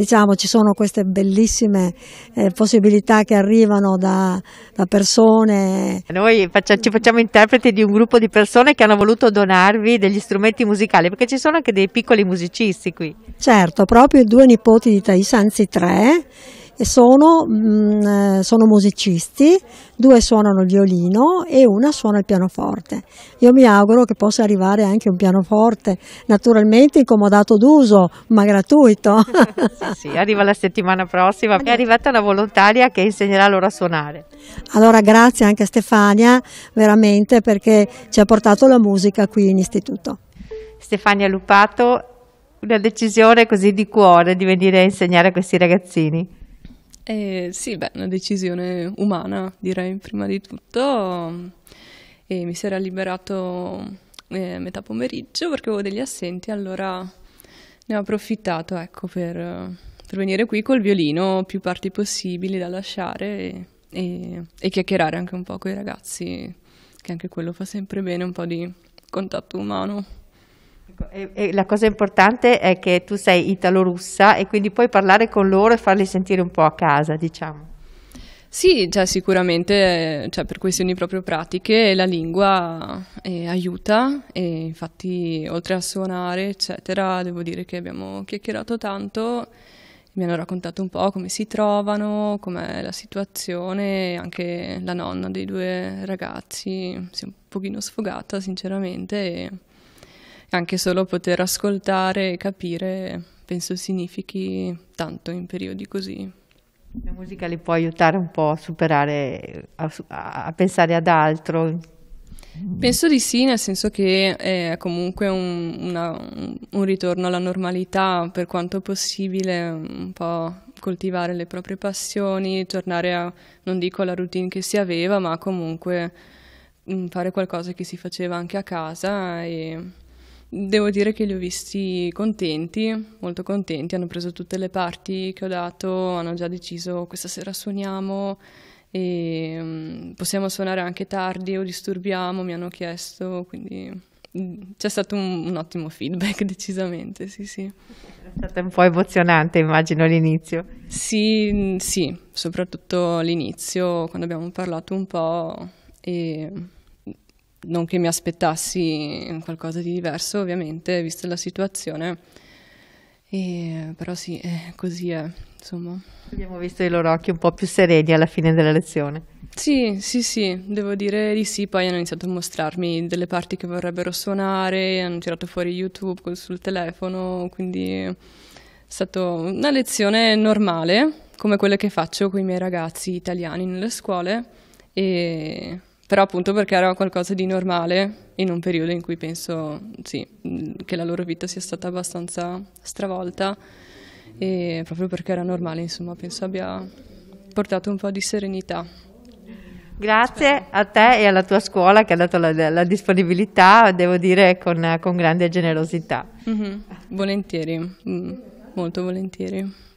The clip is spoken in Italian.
diciamo, ci sono queste bellissime eh, possibilità che arrivano da, da persone. Noi faccia, ci facciamo interpreti di un gruppo di persone che hanno voluto donarvi degli strumenti musicali, perché ci sono anche dei piccoli musicisti qui. Certo, proprio due nipoti di Thais, anzi tre e sono, mh, mm, eh, sono, musicisti, due suonano il violino e una suona il pianoforte. Io mi auguro che possa arrivare anche un pianoforte, naturalmente incomodato d'uso, ma gratuito. sì, arriva la settimana prossima, è arrivata la volontaria che insegnerà loro a suonare. Allora grazie anche a Stefania, veramente, perché ci ha portato la musica qui in istituto. Stefania Lupato, una decisione così di cuore di venire a insegnare a questi ragazzini. Eh, sì, beh, una decisione umana direi prima di tutto. E mi si era liberato eh, metà pomeriggio perché avevo degli assenti, allora ne ho approfittato ecco, per, per, venire qui col violino, più parti possibili da lasciare e, e chiacchierare anche un po' con i ragazzi, che anche quello fa sempre bene, un po' di contatto umano. E, e la cosa importante è che tu sei italo-russa e quindi puoi parlare con loro e farli sentire un po' a casa, diciamo. Sì, cioè, sicuramente cioè, per questioni proprio pratiche la lingua eh, aiuta e infatti oltre a suonare eccetera devo dire che abbiamo chiacchierato tanto, mi hanno raccontato un po' come si trovano, com'è la situazione, anche la nonna dei due ragazzi si è un pochino sfogata sinceramente. E anche solo poter ascoltare e capire penso significhi tanto in periodi così. La musica li può aiutare un po' a superare, a, a pensare ad altro. Penso di sì, nel senso che è comunque un, una, un ritorno alla normalità per quanto possibile, un po' coltivare le proprie passioni, tornare a, non dico alla routine che si aveva, ma comunque mm, fare qualcosa che si faceva anche a casa e Devo dire che li ho visti contenti, molto contenti, hanno preso tutte le parti che ho dato, hanno già deciso questa sera suoniamo e mm, possiamo suonare anche tardi o disturbiamo, mi hanno chiesto, quindi mm, c'è stato un, un, ottimo feedback decisamente, sì sì. È stato un po' emozionante immagino l'inizio. Sì, mm, sì, soprattutto l'inizio quando abbiamo parlato un po' e non che mi aspettassi qualcosa di diverso, ovviamente, vista la situazione. E, però sì, così è, insomma. Abbiamo visto i loro occhi un po' più sereni alla fine della lezione. Sì, sì, sì, devo dire di sì. Poi hanno iniziato a mostrarmi delle parti che vorrebbero suonare, hanno tirato fuori YouTube sul telefono, quindi è stata una lezione normale, come quelle che faccio con i miei ragazzi italiani nelle scuole. E però appunto perché era qualcosa di normale in un periodo in cui penso sì, che la loro vita sia stata abbastanza stravolta e proprio perché era normale insomma penso abbia portato un po' di serenità. Grazie a te e alla tua scuola che ha dato la, la disponibilità, devo dire con, con grande generosità. Mm-hmm. Volentieri, mm, molto volentieri.